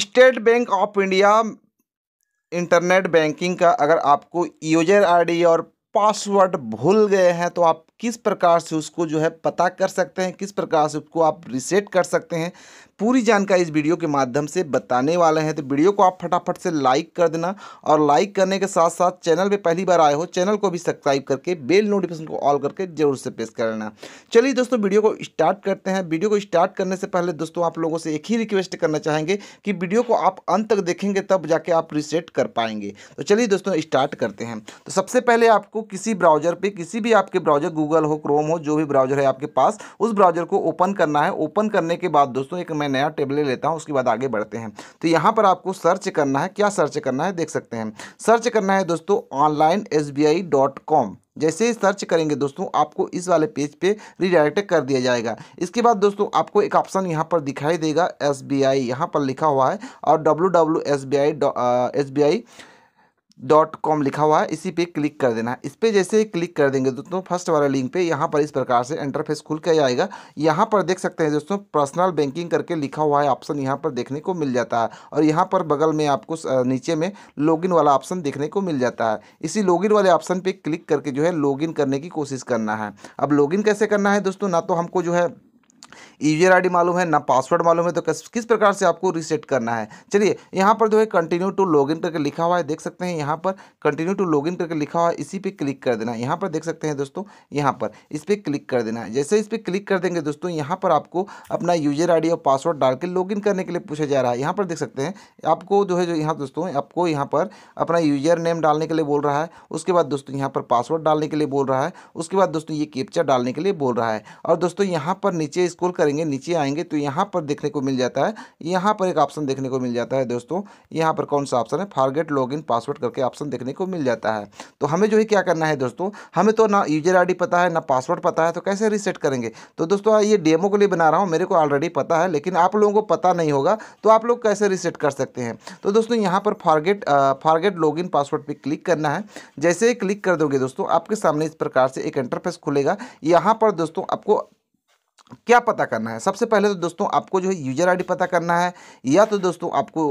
state Bank of India internet banking का अगर आपको यूजर आईडी और पासवर्ड भूल गए हैं तो आप किस प्रकार से उसको जो है पता कर सकते हैं किस प्रकार से उसको आप रिसेट कर सकते हैं पूरी जानकारी इस वीडियो के माध्यम से बताने वाले हैं तो वीडियो को आप फटाफट से लाइक कर देना और लाइक करने के साथ साथ चैनल पे पहली बार आए हो चैनल को भी सब्सक्राइब करके बेल नोटिफिकेशन को ऑल करके जरूर से प्रेस कर लेना चलिए दोस्तों वीडियो को स्टार्ट करते हैं वीडियो को स्टार्ट करने से पहले दोस्तों आप लोगों से एक ही रिक्वेस्ट करना चाहेंगे कि वीडियो को आप अंत तक देखेंगे तब जाके आप रिसेट कर पाएंगे तो चलिए दोस्तों स्टार्ट करते हैं तो सबसे पहले आपको किसी ब्राउजर पर किसी भी आपके ब्राउजर गूगल गूगल हो क्रोम हो जो भी ब्राउजर है आपके पास उस ब्राउजर को ओपन करना है ओपन करने के बाद दोस्तों एक मैं नया टेबलेट लेता हूँ उसके बाद आगे बढ़ते हैं तो यहाँ पर आपको सर्च करना है क्या सर्च करना है देख सकते हैं सर्च करना है दोस्तों online S B I dot com जैसे ही सर्च करेंगे दोस्तों आपको इस वाले पेज पे रिडायरेक्ट कर दिया जाएगा इसके बाद दोस्तों आपको एक ऑप्शन यहाँ पर दिखाई देगा एस बी आई यहाँ पर लिखा हुआ है और W W S B I S B I dot com लिखा हुआ है इसी पे क्लिक कर देना है इस पर जैसे ही क्लिक कर देंगे दोस्तों फर्स्ट वाला लिंक पे यहाँ पर इस प्रकार से इंटरफेस खुल के आएगा यहाँ पर देख सकते हैं दोस्तों पर्सनल बैंकिंग करके लिखा हुआ है ऑप्शन यहाँ पर देखने को मिल जाता है और यहाँ पर बगल में आपको नीचे में लॉगिन वाला ऑप्शन देखने को मिल जाता है इसी लॉगिन वाले ऑप्शन पर क्लिक करके जो है लॉगिन करने की कोशिश करना है अब लॉगिन कैसे करना है दोस्तों ना तो हमको जो है यूजर आईडी मालूम है ना पासवर्ड मालूम है तो किस किस प्रकार से आपको रीसेट करना है चलिए यहाँ पर जो है कंटिन्यू टू लॉगिन करके लिखा हुआ है देख सकते हैं यहाँ पर कंटिन्यू टू लॉगिन करके लिखा हुआ है इसी पे क्लिक कर देना है यहाँ पर देख सकते हैं दोस्तों यहाँ पर इस पर क्लिक कर देना है जैसे इस पर क्लिक कर देंगे दोस्तों यहाँ पर आपको अपना यूजर आई और पासवर्ड डाल के इन करने के लिए पूछा जा रहा है यहाँ पर देख सकते हैं आपको जो है जो यहाँ दोस्तों आपको यहाँ पर अपना यूजर नेम डालने के लिए बोल रहा है उसके बाद दोस्तों यहाँ पर पासवर्ड डालने के लिए बोल रहा है उसके बाद दोस्तों ये कैप्चर डालने के लिए बोल रहा है और दोस्तों यहाँ पर नीचे स्क्रॉल करेंगे नीचे आएंगे तो यहाँ पर देखने को मिल जाता है यहाँ पर एक ऑप्शन देखने को मिल जाता है दोस्तों यहाँ पर कौन सा ऑप्शन है फॉरगेट लॉगिन पासवर्ड करके ऑप्शन देखने को मिल जाता है तो हमें जो है क्या करना है दोस्तों हमें तो ना यूजर आई पता है ना पासवर्ड पता है तो कैसे रिसेट करेंगे तो दोस्तों ये डेमो के लिए बना रहा हूँ मेरे को ऑलरेडी पता है लेकिन आप लोगों को पता नहीं होगा तो आप लोग कैसे रिसेट कर सकते हैं तो दोस्तों यहाँ पर फारगेट फॉरगेट लॉगिन पासवर्ड पर क्लिक करना है जैसे ही क्लिक कर दोगे दोस्तों आपके सामने इस प्रकार से एक इंटरफेस खुलेगा यहाँ पर दोस्तों आपको क्या पता करना है सबसे पहले तो दोस्तों आपको जो है यूजर आईडी पता करना है या तो दोस्तों आपको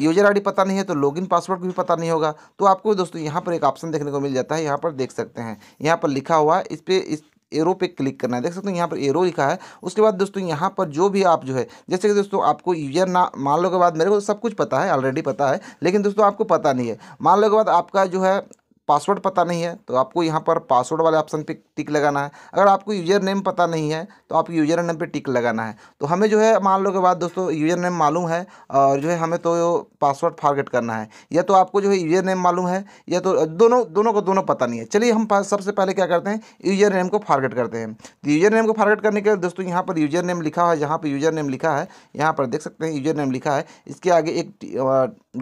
यूजर आईडी पता नहीं है तो लॉगिन पासवर्ड भी पता नहीं होगा तो आपको दोस्तों यहाँ पर एक ऑप्शन देखने को मिल जाता है यहाँ पर देख सकते हैं यहाँ पर लिखा हुआ है इस पर इस एरो पे क्लिक करना है देख सकते हो यहाँ पर एरो लिखा है उसके बाद दोस्तों यहाँ पर जो भी आप जो है जैसे कि दोस्तों आपको यूजर ना मान लो के बाद मेरे को सब कुछ पता है ऑलरेडी पता है लेकिन दोस्तों आपको पता नहीं है मान लो के बाद आपका जो है पासवर्ड पता नहीं है तो आपको यहाँ पर पासवर्ड वाले ऑप्शन पे टिक लगाना है अगर आपको यूज़र नेम पता नहीं है तो आपको यूज़र नेम पे टिक लगाना है तो हमें जो है मान लो के बाद दोस्तों यूज़र नेम मालूम है और जो है हमें तो पासवर्ड फॉरगेट करना है या तो आपको जो है यूज़र नेम मालूम है या तो दोनों दोनों को दोनों पता नहीं है चलिए हम सबसे पहले क्या करते हैं यूज़र नेम को फॉरगेट करते हैं तो यूज़र नेम को फॉरगेट करने के लिए दोस्तों यहाँ पर यूज़र नेम लिखा है जहाँ पर यूज़र नेम लिखा है यहाँ पर देख सकते हैं यूज़र नेम लिखा है इसके आगे एक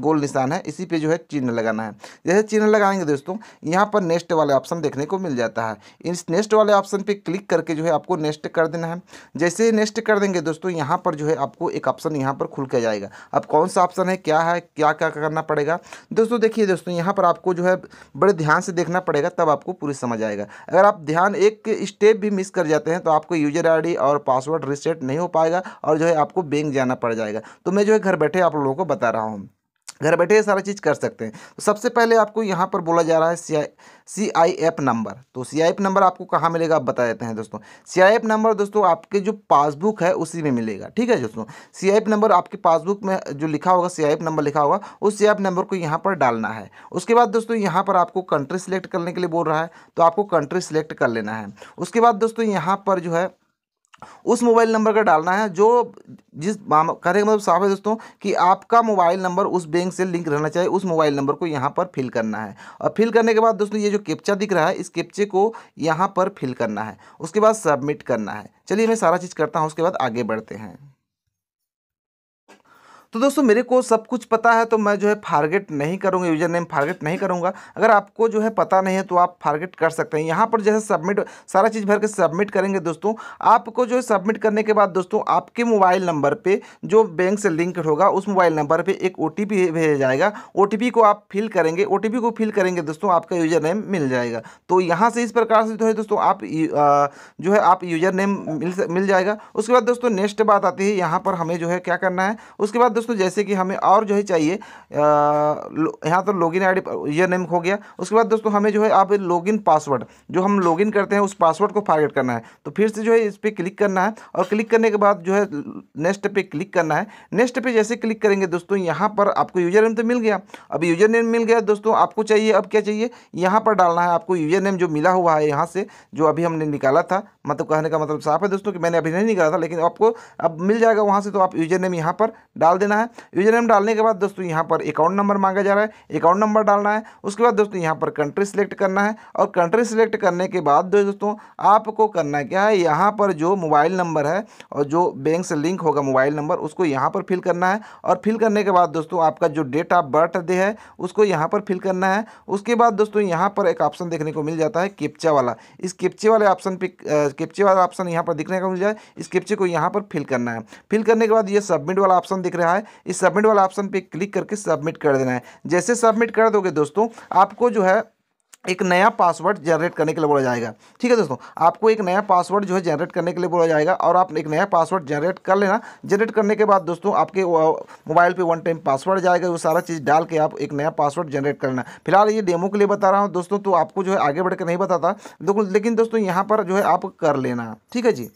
गोल निशान है इसी पर जो है चिन्ह लगाना है जैसे चिन्ह लगाएंगे दोस्तों दोस्तों यहाँ पर नेक्स्ट वाले ऑप्शन देखने को मिल जाता है इस नेक्स्ट वाले ऑप्शन पर क्लिक करके जो है आपको नेक्स्ट कर देना है जैसे नेक्स्ट कर देंगे दोस्तों यहाँ पर जो है आपको एक ऑप्शन यहाँ पर खुल के जाएगा अब कौन सा ऑप्शन है क्या है क्या क्या करना पड़ेगा दोस्तों देखिए दोस्तों यहाँ पर आपको जो है बड़े ध्यान से देखना पड़ेगा तब आपको पूरी समझ आएगा अगर आप ध्यान एक स्टेप भी मिस कर जाते हैं तो आपको यूजर आई और पासवर्ड रिसेट नहीं हो पाएगा और जो है आपको बैंक जाना पड़ जाएगा तो मैं जो है घर बैठे आप लोगों को बता रहा हूँ घर बैठे सारा चीज़ कर सकते हैं तो सबसे पहले आपको यहाँ पर बोला जा रहा है सी आई सी आई एफ नंबर तो सी आई एफ नंबर आपको कहाँ मिलेगा आप बता देते हैं दोस्तों सी आई एफ नंबर दोस्तों आपके जो पासबुक है उसी में मिलेगा ठीक है दोस्तों सी आई एफ नंबर आपके पासबुक में जो लिखा होगा सी आई एफ नंबर लिखा होगा उस सी आई एफ नंबर को यहाँ पर डालना है उसके बाद दोस्तों यहाँ पर आपको कंट्री सिलेक्ट करने के लिए बोल रहा है तो आपको कंट्री सिलेक्ट कर लेना है उसके बाद दोस्तों यहाँ पर जो है उस मोबाइल नंबर का डालना है जो जिस कहने का मतलब साफ है दोस्तों कि आपका मोबाइल नंबर उस बैंक से लिंक रहना चाहिए उस मोबाइल नंबर को यहाँ पर फिल करना है और फिल करने के बाद दोस्तों ये जो कैप्चा दिख रहा है इस कैप्चे को यहाँ पर फिल करना है उसके बाद सबमिट करना है चलिए मैं सारा चीज़ करता हूँ उसके बाद आगे बढ़ते हैं तो दोस्तों मेरे को सब कुछ पता है तो मैं जो है फारगेट नहीं करूँगा यूजर नेम फारगेट नहीं करूँगा अगर आपको जो है पता नहीं है तो आप फारगेट कर सकते हैं यहाँ पर जैसे सबमिट सारा चीज़ भर के सबमिट करेंगे दोस्तों आपको जो है सबमिट करने के बाद दोस्तों आपके मोबाइल नंबर पर जो बैंक से लिंक होगा उस मोबाइल नंबर पर एक ओ भेजा जाएगा ओ को आप फिल करेंगे ओ को फिल करेंगे दोस्तों आपका यूजर नेम मिल जाएगा तो यहाँ से इस प्रकार से जो है दोस्तों आप जो है आप यूजर नेम मिल मिल जाएगा उसके बाद दोस्तों नेक्स्ट बात आती है यहाँ पर हमें जो है क्या करना है उसके बाद दोस्तों दोस्तों जैसे कि हमें और जो है चाहिए यहाँ तो लॉगिन आईडी यूजर नेम हो गया उसके बाद दोस्तों हमें जो है आप लॉगिन पासवर्ड जो हम लॉगिन करते हैं उस पासवर्ड को फारगेट करना है तो फिर से जो है इस पर क्लिक करना है और क्लिक करने के बाद जो है नेक्स्ट पे क्लिक करना है नेक्स्ट पे जैसे क्लिक करेंगे दोस्तों यहाँ पर आपको यूजर नेम तो मिल गया अब यूजर नेम मिल गया दोस्तों आपको चाहिए अब क्या चाहिए यहाँ पर डालना है आपको यूजर नेम जो मिला हुआ है यहाँ से जो अभी हमने निकाला था मतलब कहने का मतलब साफ है दोस्तों कि मैंने अभी नहीं निकाला था लेकिन आपको अब मिल जाएगा वहाँ से तो आप यूजर नेम यहाँ पर डाल देना डालना है यूजर नेम डालने के बाद दोस्तों यहाँ पर अकाउंट नंबर मांगा जा रहा है अकाउंट नंबर डालना है उसके बाद दोस्तों यहाँ पर कंट्री सिलेक्ट करना है और कंट्री सिलेक्ट करने के बाद दोस्तों आपको करना क्या है यहाँ पर जो मोबाइल नंबर है और जो बैंक से लिंक होगा मोबाइल नंबर उसको यहाँ पर फिल करना है और फिल करने के बाद दोस्तों आपका जो डेट ऑफ बर्थ डे है उसको यहाँ पर फिल करना है उसके बाद दोस्तों यहाँ पर एक ऑप्शन देखने को मिल जाता है किप्चा वाला इस किप्चे वाले ऑप्शन पे किप्चे वाला ऑप्शन यहाँ पर दिखने को मिल जाए इस किप्चे को यहाँ पर फिल करना है फिल करने के बाद ये सबमिट वाला ऑप्शन दिख रहा है है इस सबमिट वाला ऑप्शन पे क्लिक करके सबमिट कर देना है जैसे सबमिट कर दोगे दोस्तों आपको जो है एक नया पासवर्ड जनरेट करने के लिए बोला जाएगा ठीक है दोस्तों आपको एक नया पासवर्ड जो है जनरेट करने के लिए बोला जाएगा और आप एक नया पासवर्ड जनरेट कर लेना जनरेट करने के बाद दोस्तों आपके मोबाइल पे वन टाइम पासवर्ड जाएगा वो सारा चीज़ डाल के आप एक नया पासवर्ड जनरेट कर लेना फिलहाल ये डेमो के लिए बता रहा हूँ दोस्तों तो आपको जो है आगे बढ़ नहीं बताता लेकिन दोस्तों यहाँ पर जो है आप कर लेना ठीक है जी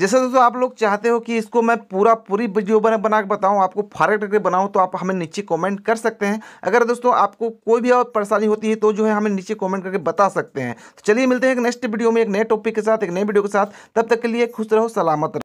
जैसे दोस्तों तो आप लोग चाहते हो कि इसको मैं पूरा पूरी वीडियो बना बना बताऊँ आपको फारे करके बनाऊँ तो आप हमें नीचे कमेंट कर सकते हैं अगर दोस्तों आपको कोई भी और परेशानी होती है तो जो है हमें नीचे कमेंट करके बता सकते हैं तो चलिए मिलते हैं एक नेक्स्ट वीडियो में एक नए टॉपिक के साथ एक नए वीडियो के साथ तब तक के लिए खुश रहो सलामत रहो